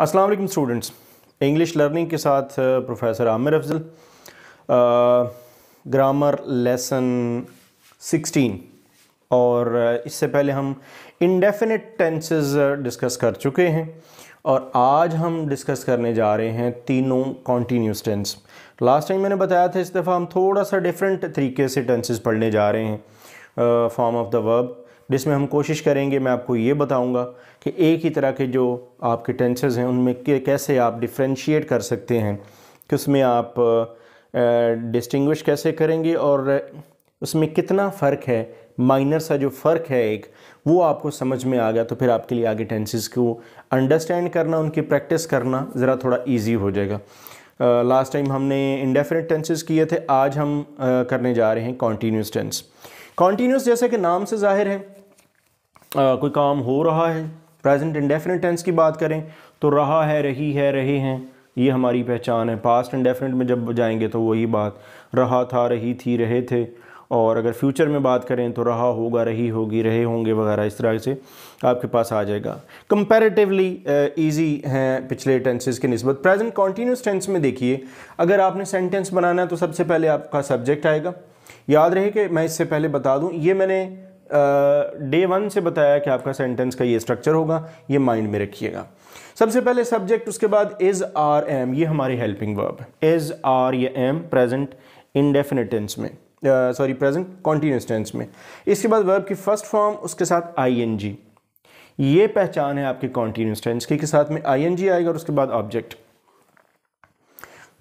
Aslam students English learning के साथ professor Aamir Afzal grammar lesson 16 और इससे पहले हम इनडेफिनिट टेंसेस डिस्कस कर चुके हैं और आज हम डिस्कस करने जा रहे हैं तीनों कॉन्टीन्यूस टेंस लास्ट टाइम मैंने बताया था इस दफ़ा हम थोड़ा सा डिफरेंट तरीके से टेंसेस पढ़ने जा रहे हैं फॉर्म ऑफ द वर्ब जिसमें हम कोशिश करेंगे मैं आपको ये बताऊंगा कि एक ही तरह के जो आपके टेंसेज़ हैं उनमें कैसे आप डिफ्रेंशिएट कर सकते हैं कि उसमें आप डिस्टिंग्विश कैसे करेंगे और उसमें कितना फ़र्क है माइनर सा जो फ़र्क है एक वो आपको समझ में आ गया तो फिर आपके लिए आगे टेंसेज को अंडरस्टैंड करना उनकी प्रैक्टिस करना ज़रा थोड़ा ईजी हो जाएगा लास्ट uh, टाइम हमने इंडेफिनेट टेंसेज़ किए थे आज हम uh, करने जा रहे हैं कॉन्टीन्यूस टेंस कॉन्टीन्यूस जैसे कि नाम से जाहिर है आ, कोई काम हो रहा है प्रेजेंट इंडेफिनिट टेंस की बात करें तो रहा है रही है रहे हैं ये हमारी पहचान है पास्ट इंडेफिनिट में जब जाएंगे तो वही बात रहा था रही थी रहे थे और अगर फ्यूचर में बात करें तो रहा होगा रही होगी रहे होंगे वगैरह इस तरह से आपके पास आ जाएगा कंपैरेटिवली इजी हैं पिछले टेंसेस के नस्बत प्रेजेंट कॉन्टीन्यूस टेंस में देखिए अगर आपने सेंटेंस बनाना है तो सबसे पहले आपका सब्जेक्ट आएगा याद रहे कि मैं इससे पहले बता दूं ये मैंने डे वन से बताया कि आपका सेंटेंस का ये स्ट्रक्चर होगा ये माइंड में रखिएगा सबसे पहले सब्जेक्ट उसके बाद इज़ आर एम ये हमारी हेल्पिंग वर्ब इज़ आर ये एम प्रेजेंट इनडेफिनेट टेंस में सॉरी प्रेजेंट कॉन्टीन्यूस टेंस में इसके बाद वर्ब की फर्स्ट फॉर्म उसके साथ आई एन जी ये पहचान है आपके कॉन्टीन्यूस टेंस के साथ में आई एन जी आएगा और उसके बाद ऑब्जेक्ट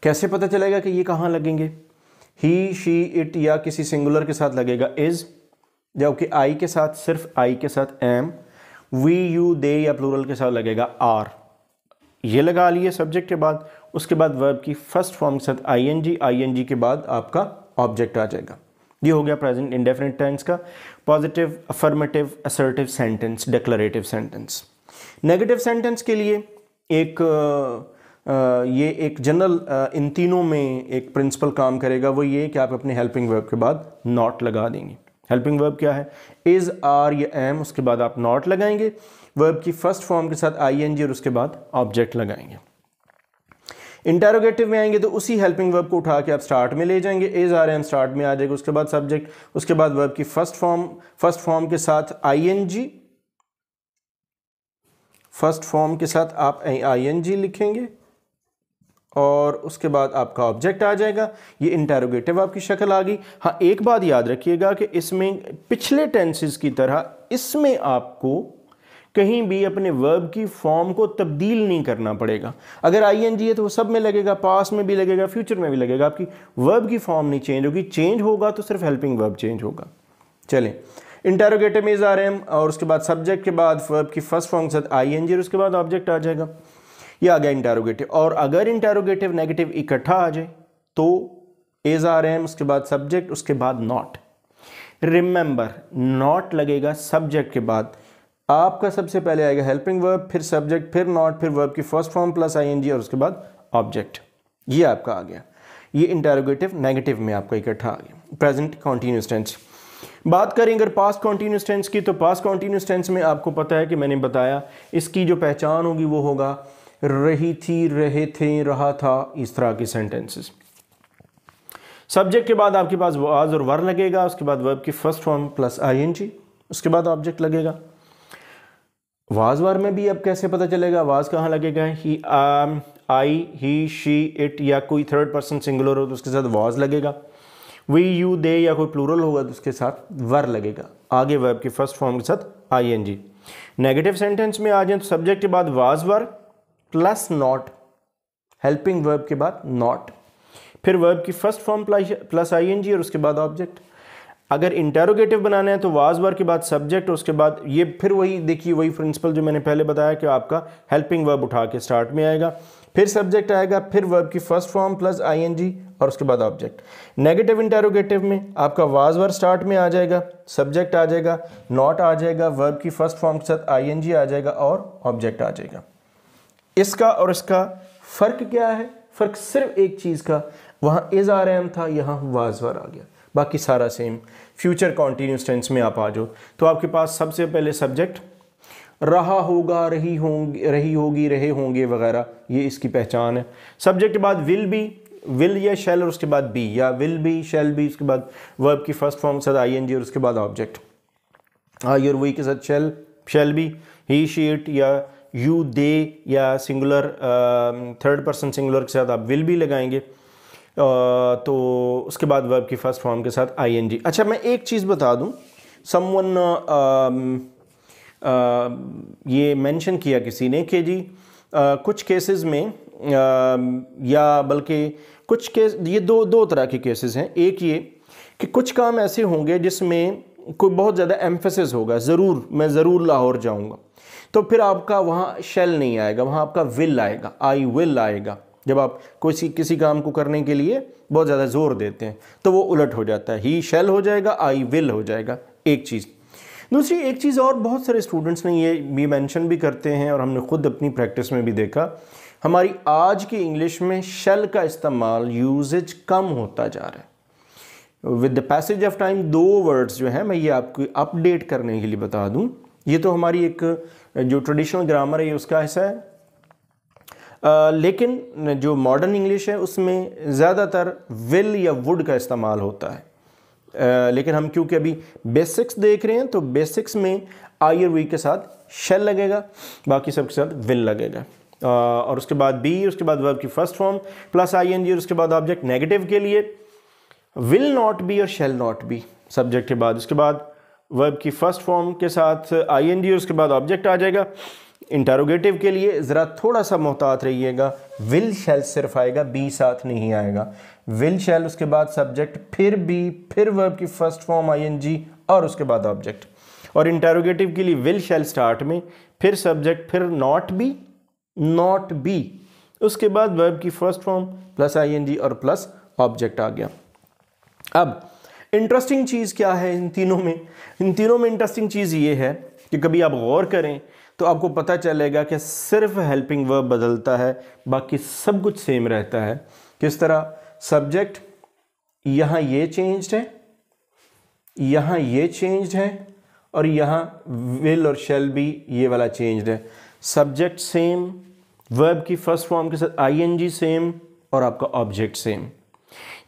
कैसे पता चलेगा कि ये कहाँ लगेंगे ही शी इट या किसी सिंगुलर के साथ लगेगा इज़ जबकि आई के साथ सिर्फ आई के साथ एम वी यू दे या प्लूरल के साथ लगेगा आर ये लगा लिए सब्जेक्ट के बाद उसके बाद वर्ब की फर्स्ट फॉर्म के साथ आई आई एन जी एन जी के बाद आपका ऑब्जेक्ट आ जाएगा ये हो गया प्रेजेंट इंडेफिनिट टेंस का positive affirmative assertive sentence declarative sentence negative sentence के लिए एक ये एक जनरल इन तीनों में एक प्रिंसिपल काम करेगा वो ये कि आप अपने हेल्पिंग वर्ब के बाद नॉट लगा देंगे हेल्पिंग वर्ब क्या है इज़ आर या एम उसके बाद आप नॉट लगाएंगे वर्ब की फर्स्ट फॉर्म के साथ आई एन जी और उसके बाद ऑब्जेक्ट लगाएंगे इंटेरोगेटिव में आएंगे तो उसी हेल्पिंग वर्ब को उठा के आप स्टार्ट में ले जाएंगे इज आर एम स्टार्ट में आ जाएगा उसके बाद सब्जेक्ट उसके बाद वर्ब की फर्स्ट फॉर्म फर्स्ट फॉर्म के साथ I N G first form के साथ आप आई एन जी लिखेंगे और उसके बाद आपका ऑब्जेक्ट आ जाएगा ये इंटेरोगेटिव आपकी शक्ल आ गई हाँ एक बात याद रखिएगा कि इसमें पिछले टेंसेस की तरह इसमें आपको कहीं भी अपने वर्ब की फॉर्म को तब्दील नहीं करना पड़ेगा अगर आई एन जी है तो वो सब में लगेगा पास में भी लगेगा फ्यूचर में भी लगेगा आपकी वर्ब की फॉर्म नहीं चेंज होगी चेंज होगा तो सिर्फ हेल्पिंग वर्ब चेंज होगा चलें इंटेरोगेटिव इज़ आर एम और उसके बाद सब्जेक्ट के बाद वर्ब की फर्स्ट फॉर्म के साथ आई एन जी और उसके बाद ऑब्जेक्ट आ जाएगा ये आ गया इंटेरोगेटिव और अगर इंटेरोगेटिव नेगेटिव इकट्ठा आ जाए तो एज आर एम उसके बाद सब्जेक्ट उसके बाद नॉट रिमेंबर नॉट लगेगा सब्जेक्ट के बाद आपका सबसे पहले आएगा हेल्पिंग वर्ब फिर सब्जेक्ट फिर नॉट फिर वर्ब की फर्स्ट फॉर्म प्लस आई और उसके बाद ऑब्जेक्ट ये आपका आ गया ये इंटेरोगेटिव नेगेटिव में आपका इकट्ठा आ गया प्रेजेंट कॉन्टीन्यूस टेंस बात करें अगर पास्ट कॉन्टीन्यूस टेंस की तो पास्ट कॉन्टीन्यूस टेंस में आपको पता है कि मैंने बताया इसकी जो पहचान होगी वो होगा रही थी रहे थे रहा था इस तरह के सेंटेंसेस सब्जेक्ट के बाद आपके पास वाज और वर लगेगा उसके बाद वर्ब की फर्स्ट फॉर्म प्लस आईएनजी उसके बाद ऑब्जेक्ट लगेगा वाज वर में भी अब कैसे पता चलेगा वाज कहाँ लगेगा ही आम आई ही शी इट या कोई थर्ड पर्सन सिंगुलर हो तो उसके साथ वाज लगेगा वी यू दे या कोई प्लूरल होगा तो उसके साथ वर लगेगा आगे वर्ब की फर्स्ट फॉर्म के साथ I N G negative sentence में आ जाए तो सब्जेक्ट के बाद was were plus not helping verb के बाद नॉट फिर वर्ब की first form plus I N G और उसके बाद ऑब्जेक्ट अगर इंटेरोगेटिव बनाना है तो वाज वर के बाद सब्जेक्ट और उसके बाद ये फिर वही देखिए वही प्रिंसिपल जो मैंने पहले बताया कि आपका हेल्पिंग वर्ब उठा के स्टार्ट में आएगा फिर सब्जेक्ट आएगा फिर वर्ब की फर्स्ट फॉर्म प्लस आईएनजी और उसके बाद ऑब्जेक्ट नेगेटिव इंटेरोगेटिव में आपका वाज वर स्टार्ट में आ जाएगा सब्जेक्ट आ जाएगा नॉट आ जाएगा वर्ब की फर्स्ट फॉर्म के साथ जी आ जाएगा और ऑब्जेक्ट आ जाएगा इसका और इसका फ़र्क क्या है फ़र्क सिर्फ एक चीज़ का वहां इज आर एम था यहां वाजवर आ गया बाकी सारा सेम फ्यूचर कॉन्टीन्यूस टेंस में आप आ जाओ तो आपके पास सबसे पहले सब्जेक्ट रहा होगा रही होंगी रही होगी रहे होंगे वगैरह ये इसकी पहचान है सब्जेक्ट के बाद विल बी विल या शेल और उसके बाद बी या विल बी शेल बी उसके बाद वर्ब की फर्स्ट फॉर्म के साथ आई एन जी और उसके बाद ऑब्जेक्ट आई और वही के साथ shall shall be he she it या यू दे या सिंगुलर थर्ड पर्सन सिंगुलर के साथ आप विल भी लगाएंगे तो उसके बाद वर्ब की फर्स्ट फॉर्म के साथ जी अच्छा मैं एक चीज़ बता दूँ समवन ये मेंशन किया किसी ने कि जी आ, कुछ केसेस में आ, या बल्कि कुछ केस ये दो दो तरह के केसेस हैं एक ये कि कुछ काम ऐसे होंगे जिसमें कोई बहुत ज़्यादा एम्फेसिस होगा ज़रूर मैं ज़रूर लाहौर जाऊँगा तो फिर आपका वहाँ शेल नहीं आएगा वहाँ आपका विल आएगा आई विल आएगा जब आप किसी किसी काम को करने के लिए बहुत ज़्यादा जोर देते हैं तो वो उलट हो जाता है ही शेल हो जाएगा आई विल हो जाएगा एक चीज़ दूसरी एक चीज़ और बहुत सारे स्टूडेंट्स ने ये भी मैंशन भी करते हैं और हमने खुद अपनी प्रैक्टिस में भी देखा हमारी आज की इंग्लिश में शेल का इस्तेमाल यूजेज कम होता जा रहा है with the passage of time दो वर्ड्स जो हैं मैं ये आपको अपडेट करने के लिए बता दूं ये तो हमारी एक जो ट्रेडिशनल ग्रामर है ये उसका हिस्सा है आ, लेकिन जो मॉडर्न इंग्लिश है उसमें ज़्यादातर विल या वुड का इस्तेमाल होता है आ, लेकिन हम क्योंकि अभी बेसिक्स देख रहे हैं तो बेसिक्स में आई और वी के साथ शेल लगेगा बाकी सब के साथ विल लगेगा आ, और उसके बाद बी उसके बाद वर्ब की first form plus I N G और उसके बाद ऑब्जेक्ट नेगेटिव के लिए विल नॉट बी और शेल नॉट बी सब्जेक्ट के बाद उसके बाद वर्ब की फर्स्ट फॉर्म के साथ आई एन जी उसके बाद ऑब्जेक्ट आ जाएगा इंटरोगेटिव के लिए ज़रा थोड़ा सा मोहतात रहिएगा विल शेल सिर्फ आएगा बी साथ नहीं आएगा विल शेल उसके बाद सब्जेक्ट फिर बी फिर वर्ब की first form I N G और उसके बाद ऑब्जेक्ट और इंटरोगेटिव के लिए विल शेल स्टार्ट में फिर सब्जेक्ट फिर नॉट बी नॉट बी उसके बाद वर्ब की first form plus I N G और प्लस ऑब्जेक्ट आ गया अब इंटरेस्टिंग चीज़ क्या है इन तीनों में इन तीनों में इंटरेस्टिंग चीज़ ये है कि कभी आप गौर करें तो आपको पता चलेगा कि सिर्फ हेल्पिंग वर्ब बदलता है बाकी सब कुछ सेम रहता है किस तरह सब्जेक्ट यहाँ ये चेंज्ड है यहाँ ये चेंज्ड है और यहाँ विल और शेल भी ये वाला चेंज्ड है सब्जेक्ट सेम वर्ब की फर्स्ट फॉर्म के साथ आईएनजी सेम और आपका ऑब्जेक्ट सेम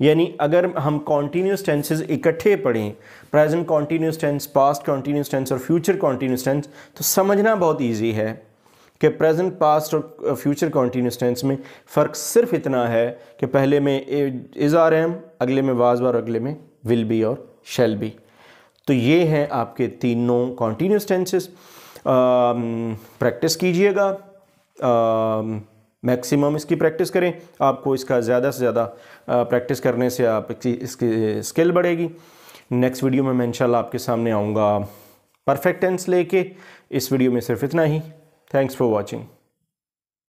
यानी अगर हम कॉन्टीन्यूस टेंसेज इकट्ठे पढ़ें present continuous tense past continuous tense और फ्यूचर कॉन्टीन्यूस टेंस तो समझना बहुत ईजी है कि प्रेजेंट पास्ट और फ्यूचर कॉन्टीन्यूस टेंस में फ़र्क सिर्फ इतना है कि पहले में इज़ आर एम अगले में वाज और अगले में विल बी और शेल बी तो ये हैं आपके तीनों कॉन्टीन्यूस टेंसेस प्रैक्टिस कीजिएगा मैक्सिमम इसकी प्रैक्टिस करें आपको इसका ज़्यादा से ज़्यादा प्रैक्टिस करने से आप इसकी स्किल बढ़ेगी नेक्स्ट वीडियो में मैं इंशाल्लाह आपके सामने आऊँगा परफेक्ट टेंस लेके इस वीडियो में सिर्फ इतना ही थैंक्स फॉर वॉचिंग